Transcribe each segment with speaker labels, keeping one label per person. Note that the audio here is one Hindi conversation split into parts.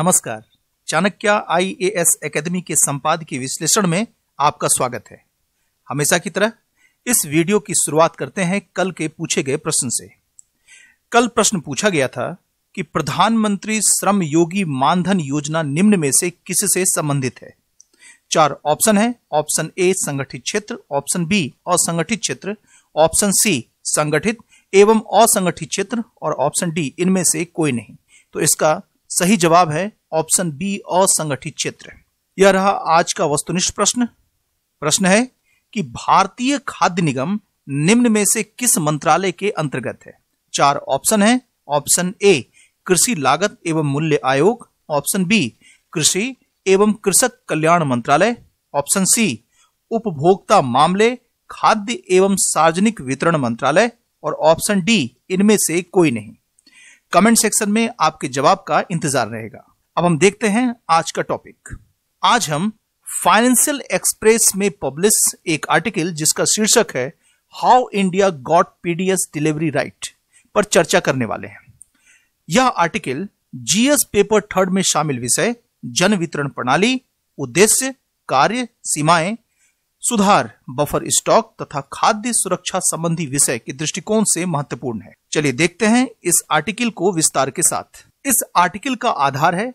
Speaker 1: नमस्कार चाणक्य आईएएस एकेडमी के संपादकीय विश्लेषण में आपका स्वागत है हमेशा की तरह इस वीडियो की शुरुआत करते हैं कल के पूछे गए प्रश्न से कल प्रश्न पूछा गया था कि प्रधानमंत्री श्रम योगी मानधन योजना निम्न में से किससे संबंधित है चार ऑप्शन है ऑप्शन ए संगठित क्षेत्र ऑप्शन बी असंगठित क्षेत्र ऑप्शन सी संगठित एवं असंगठित क्षेत्र और ऑप्शन डी इनमें से कोई नहीं तो इसका सही जवाब है ऑप्शन बी असंगठित क्षेत्र यह रहा आज का वस्तुनिष्ठ प्रश्न प्रश्न है कि भारतीय खाद्य निगम निम्न में से किस मंत्रालय के अंतर्गत है चार ऑप्शन है ऑप्शन ए कृषि लागत एवं मूल्य आयोग ऑप्शन बी कृषि एवं कृषक कल्याण मंत्रालय ऑप्शन सी उपभोक्ता मामले खाद्य एवं सार्वजनिक वितरण मंत्रालय और ऑप्शन डी इनमें से कोई नहीं कमेंट सेक्शन में आपके जवाब का इंतजार रहेगा अब हम देखते हैं आज का टॉपिक आज हम फाइनेंशियल एक्सप्रेस में पब्लिश एक आर्टिकल जिसका शीर्षक है how India got PDS delivery right पर चर्चा करने वाले हैं यह आर्टिकल जीएस पेपर थर्ड में शामिल विषय जन वितरण प्रणाली उद्देश्य कार्य सीमाएं सुधार बफर स्टॉक तथा खाद्य सुरक्षा संबंधी विषय के दृष्टिकोण से महत्वपूर्ण है चलिए देखते हैं इस आर्टिकल को विस्तार के साथ इस आर्टिकल का आधार है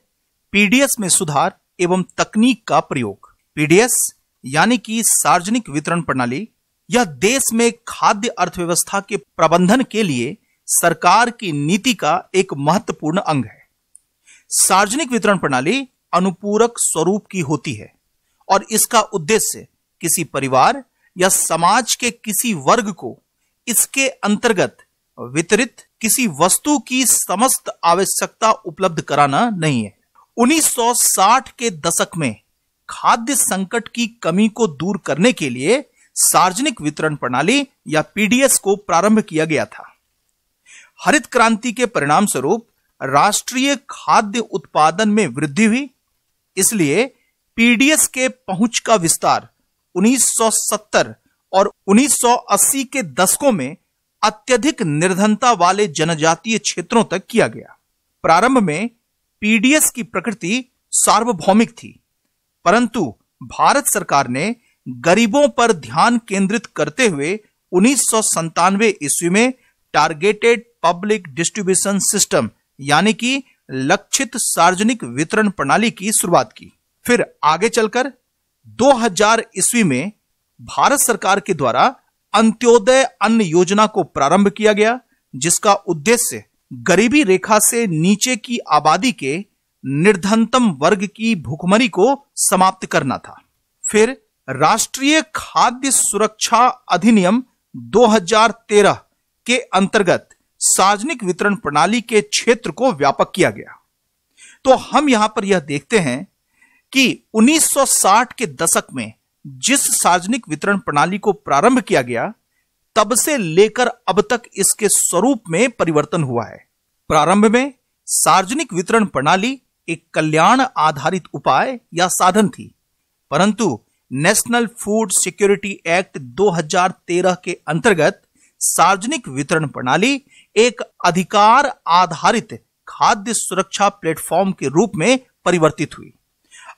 Speaker 1: पीडीएस में सुधार एवं तकनीक का प्रयोग पीडीएस यानी कि सार्वजनिक वितरण प्रणाली यह देश में खाद्य अर्थव्यवस्था के प्रबंधन के लिए सरकार की नीति का एक महत्वपूर्ण अंग है सार्वजनिक वितरण प्रणाली अनुपूरक स्वरूप की होती है और इसका उद्देश्य किसी परिवार या समाज के किसी वर्ग को इसके अंतर्गत वितरित किसी वस्तु की समस्त आवश्यकता उपलब्ध कराना नहीं है 1960 के दशक में खाद्य संकट की कमी को दूर करने के लिए सार्वजनिक वितरण प्रणाली या पीडीएस को प्रारंभ किया गया था हरित क्रांति के परिणाम स्वरूप राष्ट्रीय खाद्य उत्पादन में वृद्धि हुई इसलिए पीडीएस के पहुंच का विस्तार 1970 और 1980 के दशकों में अत्यधिक निर्धनता वाले जनजातीय क्षेत्रों तक किया गया प्रारंभ में पीडीएस की प्रकृति सार्वभौमिक थी परंतु भारत सरकार ने गरीबों पर ध्यान केंद्रित करते हुए उन्नीस ईस्वी में टारगेटेड पब्लिक डिस्ट्रीब्यूशन सिस्टम यानी कि लक्षित सार्वजनिक वितरण प्रणाली की शुरुआत की फिर आगे चलकर 2000 ईस्वी में भारत सरकार के द्वारा अंत्योदय अन्न योजना को प्रारंभ किया गया जिसका उद्देश्य गरीबी रेखा से नीचे की आबादी के निर्धनतम वर्ग की भुखमरी को समाप्त करना था फिर राष्ट्रीय खाद्य सुरक्षा अधिनियम 2013 के अंतर्गत सार्वजनिक वितरण प्रणाली के क्षेत्र को व्यापक किया गया तो हम यहां पर यह देखते हैं कि 1960 के दशक में जिस सार्वजनिक वितरण प्रणाली को प्रारंभ किया गया तब से लेकर अब तक इसके स्वरूप में परिवर्तन हुआ है प्रारंभ में सार्वजनिक वितरण प्रणाली एक कल्याण आधारित उपाय या साधन थी परंतु नेशनल फूड सिक्योरिटी एक्ट 2013 के अंतर्गत सार्वजनिक वितरण प्रणाली एक अधिकार आधारित खाद्य सुरक्षा प्लेटफॉर्म के रूप में परिवर्तित हुई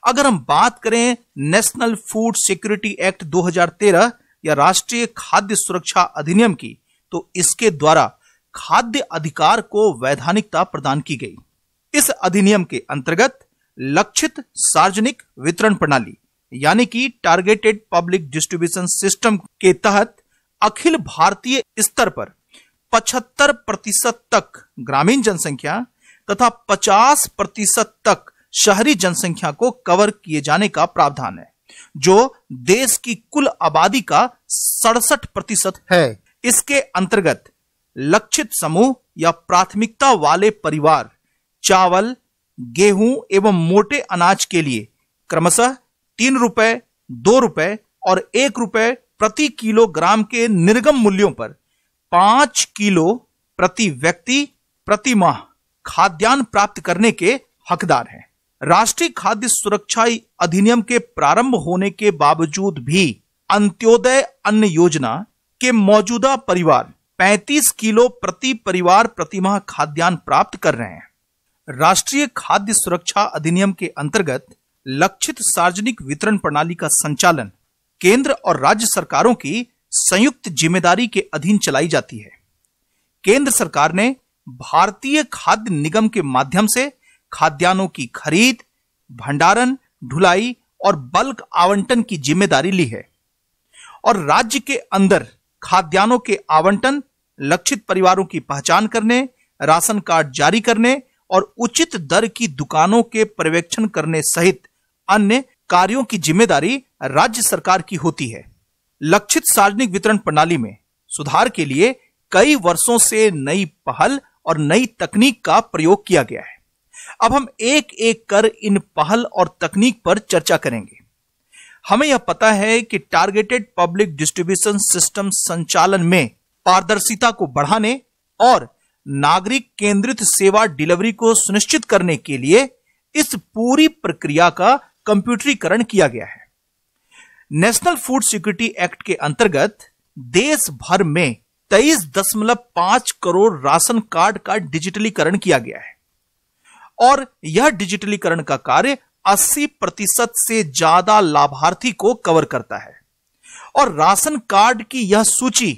Speaker 1: अगर हम बात करें नेशनल फूड सिक्योरिटी एक्ट 2013 या राष्ट्रीय खाद्य सुरक्षा अधिनियम की तो इसके द्वारा खाद्य अधिकार को वैधानिकता प्रदान की गई इस अधिनियम के अंतर्गत लक्षित सार्वजनिक वितरण प्रणाली यानी कि टारगेटेड पब्लिक डिस्ट्रीब्यूशन सिस्टम के तहत अखिल भारतीय स्तर पर 75 प्रतिशत तक ग्रामीण जनसंख्या तथा 50 प्रतिशत तक शहरी जनसंख्या को कवर किए जाने का प्रावधान है जो देश की कुल आबादी का सड़सठ प्रतिशत है इसके अंतर्गत लक्षित समूह या प्राथमिकता वाले परिवार चावल गेहूं एवं मोटे अनाज के लिए क्रमशः तीन रुपए दो रुपए और एक रुपए प्रति किलोग्राम के निर्गम मूल्यों पर पांच किलो प्रति व्यक्ति प्रति माह खाद्यान्न प्राप्त करने के हकदार हैं राष्ट्रीय खाद्य सुरक्षा अधिनियम के प्रारंभ होने के बावजूद भी अंत्योदय अन्न योजना के मौजूदा परिवार 35 किलो प्रति परिवार प्रतिमाह खाद्यान्न प्राप्त कर रहे हैं राष्ट्रीय खाद्य सुरक्षा अधिनियम के अंतर्गत लक्षित सार्वजनिक वितरण प्रणाली का संचालन केंद्र और राज्य सरकारों की संयुक्त जिम्मेदारी के अधीन चलाई जाती है केंद्र सरकार ने भारतीय खाद्य निगम के माध्यम से खाद्यान्नों की खरीद भंडारण ढुलाई और बल्क आवंटन की जिम्मेदारी ली है और राज्य के अंदर खाद्यान्नों के आवंटन लक्षित परिवारों की पहचान करने राशन कार्ड जारी करने और उचित दर की दुकानों के पर्यवेक्षण करने सहित अन्य कार्यों की जिम्मेदारी राज्य सरकार की होती है लक्षित सार्वजनिक वितरण प्रणाली में सुधार के लिए कई वर्षों से नई पहल और नई तकनीक का प्रयोग किया गया है अब हम एक एक कर इन पहल और तकनीक पर चर्चा करेंगे हमें यह पता है कि टारगेटेड पब्लिक डिस्ट्रीब्यूशन सिस्टम संचालन में पारदर्शिता को बढ़ाने और नागरिक केंद्रित सेवा डिलीवरी को सुनिश्चित करने के लिए इस पूरी प्रक्रिया का कंप्यूटरीकरण किया गया है नेशनल फूड सिक्योरिटी एक्ट के अंतर्गत देश भर में तेईस दशमलव पांच करोड़ राशन कार्ड का डिजिटलीकरण किया गया है और यह डिजिटलीकरण का कार्य 80 प्रतिशत से ज्यादा लाभार्थी को कवर करता है और राशन कार्ड की यह सूची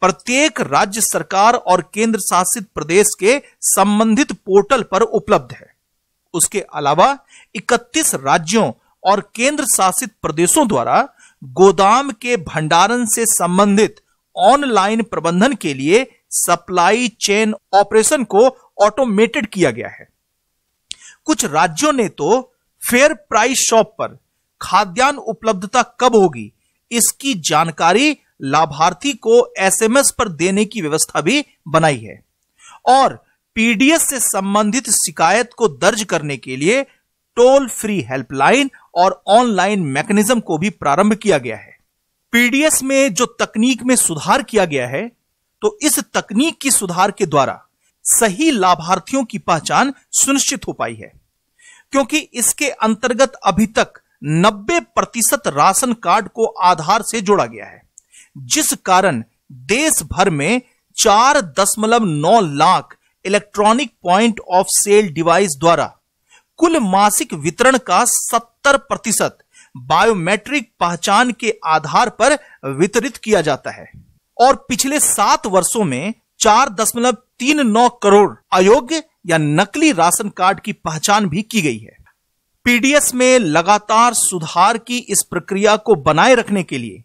Speaker 1: प्रत्येक राज्य सरकार और केंद्र शासित प्रदेश के संबंधित पोर्टल पर उपलब्ध है उसके अलावा 31 राज्यों और केंद्र शासित प्रदेशों द्वारा गोदाम के भंडारण से संबंधित ऑनलाइन प्रबंधन के लिए सप्लाई चेन ऑपरेशन को ऑटोमेटेड किया गया है कुछ राज्यों ने तो फेयर प्राइस शॉप पर खाद्यान्न उपलब्धता कब होगी इसकी जानकारी लाभार्थी को एसएमएस पर देने की व्यवस्था भी बनाई है और पीडीएस से संबंधित शिकायत को दर्ज करने के लिए टोल फ्री हेल्पलाइन और ऑनलाइन मैकेनिज्म को भी प्रारंभ किया गया है पीडीएस में जो तकनीक में सुधार किया गया है तो इस तकनीक की सुधार के द्वारा सही लाभार्थियों की पहचान सुनिश्चित हो पाई है क्योंकि इसके अंतर्गत अभी तक 90 प्रतिशत राशन कार्ड को आधार से जोड़ा गया है जिस कारण देश भर में चार दशमलव नौ lakh electronic point of sale device द्वारा कुल मासिक वितरण का 70 प्रतिशत बायोमेट्रिक पहचान के आधार पर वितरित किया जाता है और पिछले सात वर्षों में चार दशमलव तीन नौ करोड़ अयोग्य या नकली राशन कार्ड की पहचान भी की गई है पीडीएस में लगातार सुधार की इस प्रक्रिया को बनाए रखने के लिए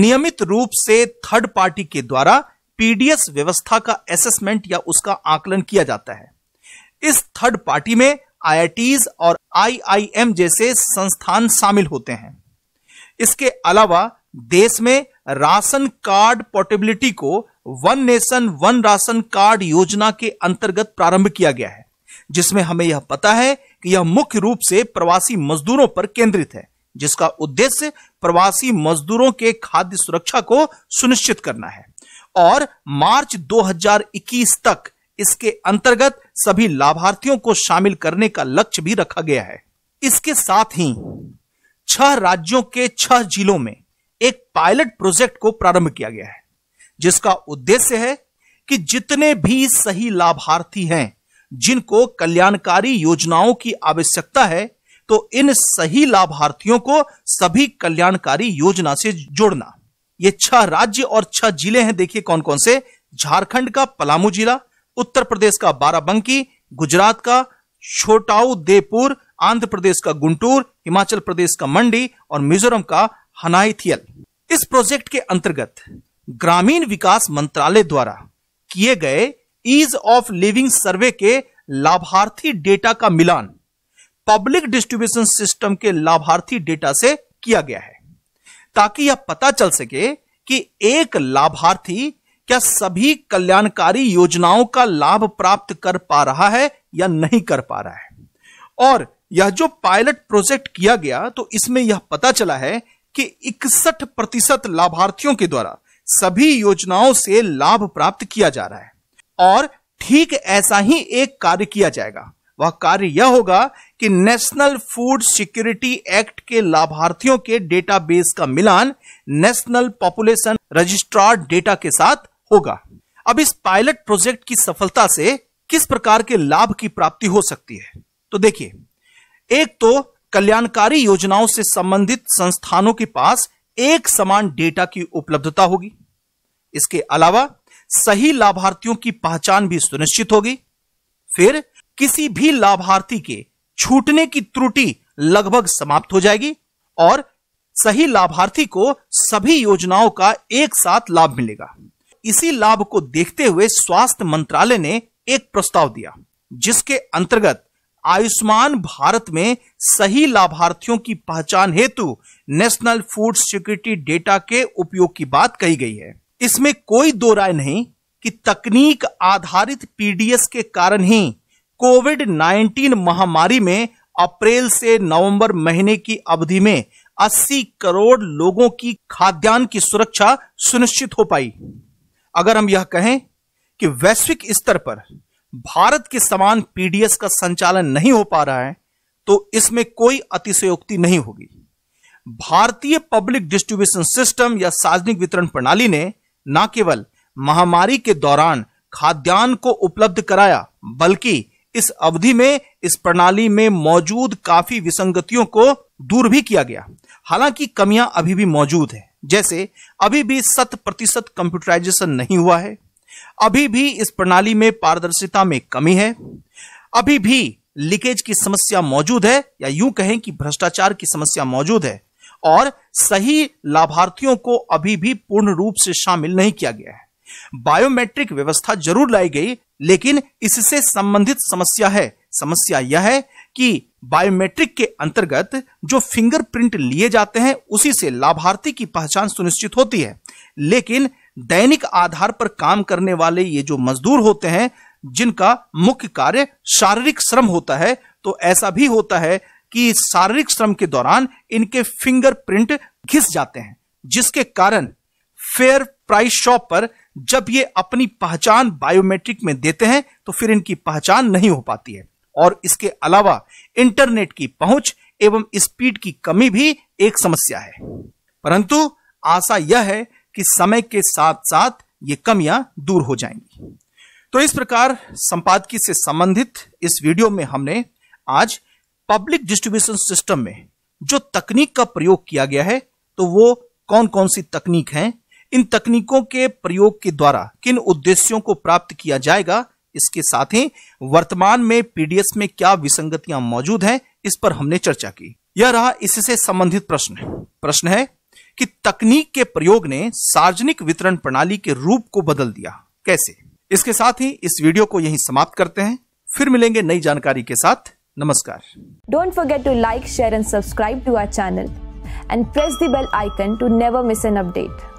Speaker 1: नियमित रूप से थर्ड पार्टी के द्वारा पीडीएस व्यवस्था का असेसमेंट या उसका आकलन किया जाता है इस थर्ड पार्टी में आई और आईआईएम जैसे संस्थान शामिल होते हैं इसके अलावा देश में राशन कार्ड पोर्टेबिलिटी को one nation one ration card योजना के अंतर्गत प्रारंभ किया गया है जिसमें हमें यह पता है कि यह मुख्य रूप से प्रवासी मजदूरों पर केंद्रित है जिसका उद्देश्य प्रवासी मजदूरों के खाद्य सुरक्षा को सुनिश्चित करना है और मार्च 2021 तक इसके अंतर्गत सभी लाभार्थियों को शामिल करने का लक्ष्य भी रखा गया है इसके साथ ही छह राज्यों के छह जिलों में एक पायलट प्रोजेक्ट को प्रारंभ किया गया है जिसका उद्देश्य है कि जितने भी सही लाभार्थी हैं जिनको कल्याणकारी योजनाओं की आवश्यकता है तो इन सही लाभार्थियों को सभी कल्याणकारी योजना से जोड़ना ये छह राज्य और छह जिले हैं देखिए कौन कौन से झारखंड का पलामू जिला उत्तर प्रदेश का बाराबंकी गुजरात का छोटाऊ देपुर आंध्र प्रदेश का गुंटूर हिमाचल प्रदेश का मंडी और मिजोरम का हनाइथियल इस प्रोजेक्ट के अंतर्गत ग्रामीण विकास मंत्रालय द्वारा किए गए ईज ऑफ लिविंग सर्वे के लाभार्थी डेटा का मिलान पब्लिक डिस्ट्रीब्यूशन सिस्टम के लाभार्थी डेटा से किया गया है ताकि यह पता चल सके कि एक लाभार्थी क्या सभी कल्याणकारी योजनाओं का लाभ प्राप्त कर पा रहा है या नहीं कर पा रहा है और यह जो पायलट प्रोजेक्ट किया गया तो इसमें यह पता चला है कि इकसठ प्रतिशत लाभार्थियों के द्वारा सभी योजनाओं से लाभ प्राप्त किया जा रहा है और ठीक ऐसा ही एक कार्य किया जाएगा वह कार्य यह होगा कि नेशनल फूड सिक्योरिटी एक्ट के लाभार्थियों के डेटाबेस का मिलान नेशनल पॉपुलेशन रजिस्ट्रार डेटा के साथ होगा अब इस पायलट प्रोजेक्ट की सफलता से किस प्रकार के लाभ की प्राप्ति हो सकती है तो देखिए एक तो कल्याणकारी योजनाओं से संबंधित संस्थानों के पास एक समान डेटा की उपलब्धता होगी इसके अलावा सही लाभार्थियों की पहचान भी सुनिश्चित होगी फिर किसी भी लाभार्थी के छूटने की त्रुटि लगभग समाप्त हो जाएगी और सही लाभार्थी को सभी योजनाओं का एक साथ लाभ मिलेगा इसी लाभ को देखते हुए स्वास्थ्य मंत्रालय ने एक प्रस्ताव दिया जिसके अंतर्गत आयुष्मान भारत में सही लाभार्थियों की पहचान हेतु नेशनल फूड सिक्योरिटी डेटा के उपयोग की बात कही गई है इसमें कोई दो राय नहीं कि तकनीक आधारित पीडीएस के कारण ही कोविड 19 महामारी में अप्रैल से नवंबर महीने की अवधि में 80 करोड़ लोगों की खाद्यान्न की सुरक्षा सुनिश्चित हो पाई अगर हम यह कहें कि वैश्विक स्तर पर भारत के समान पीडीएस का संचालन नहीं हो पा रहा है तो इसमें कोई अतिशयोक्ति नहीं होगी भारतीय पब्लिक डिस्ट्रीब्यूशन सिस्टम या सार्वजनिक वितरण प्रणाली ने न केवल महामारी के दौरान खाद्यान्न को उपलब्ध कराया बल्कि इस अवधि में इस प्रणाली में मौजूद काफी विसंगतियों को दूर भी किया गया हालांकि कमियां अभी भी मौजूद है जैसे अभी भी शत प्रतिशत कंप्यूटराइजेशन नहीं हुआ है अभी भी इस प्रणाली में पारदर्शिता में कमी है अभी भी लीकेज की समस्या मौजूद है या यूं कहें कि भ्रष्टाचार की समस्या मौजूद है और सही लाभार्थियों को अभी भी पूर्ण रूप से शामिल नहीं किया गया है बायोमेट्रिक व्यवस्था जरूर लाई गई लेकिन इससे संबंधित समस्या है समस्या यह है कि बायोमेट्रिक के अंतर्गत जो फिंगरप्रिंट लिए जाते हैं उसी से लाभार्थी की पहचान सुनिश्चित होती है लेकिन दैनिक आधार पर काम करने वाले ये जो मजदूर होते हैं जिनका मुख्य कार्य शारीरिक श्रम होता है तो ऐसा भी होता है कि शारीरिक श्रम के दौरान इनके फिंगरप्रिंट घिस जाते हैं जिसके कारण फेयर प्राइस शॉप पर जब ये अपनी पहचान बायोमेट्रिक में देते हैं तो फिर इनकी पहचान नहीं हो पाती है और इसके अलावा इंटरनेट की पहुंच एवं स्पीड की कमी भी एक समस्या है परंतु आशा यह है कि समय के साथ साथ ये कमियां दूर हो जाएंगी तो इस प्रकार संपादकीय से संबंधित इस वीडियो में हमने आज पब्लिक डिस्ट्रीब्यूशन सिस्टम में जो तकनीक का प्रयोग किया गया है तो वो कौन कौन सी तकनीक है इन तकनीकों के प्रयोग के द्वारा किन उद्देश्यों को प्राप्त किया जाएगा इसके साथ ही वर्तमान में पीडीएस में क्या विसंगतियां मौजूद हैं इस पर हमने चर्चा की यह रहा इससे संबंधित प्रश्न प्रश्न है कि तकनीक के प्रयोग ने सार्वजनिक वितरण प्रणाली के रूप को बदल दिया कैसे इसके साथ ही इस वीडियो को यहीं समाप्त करते हैं फिर मिलेंगे नई जानकारी के साथ नमस्कार don't forget to like share and subscribe to our channel and press the bell icon to never miss an update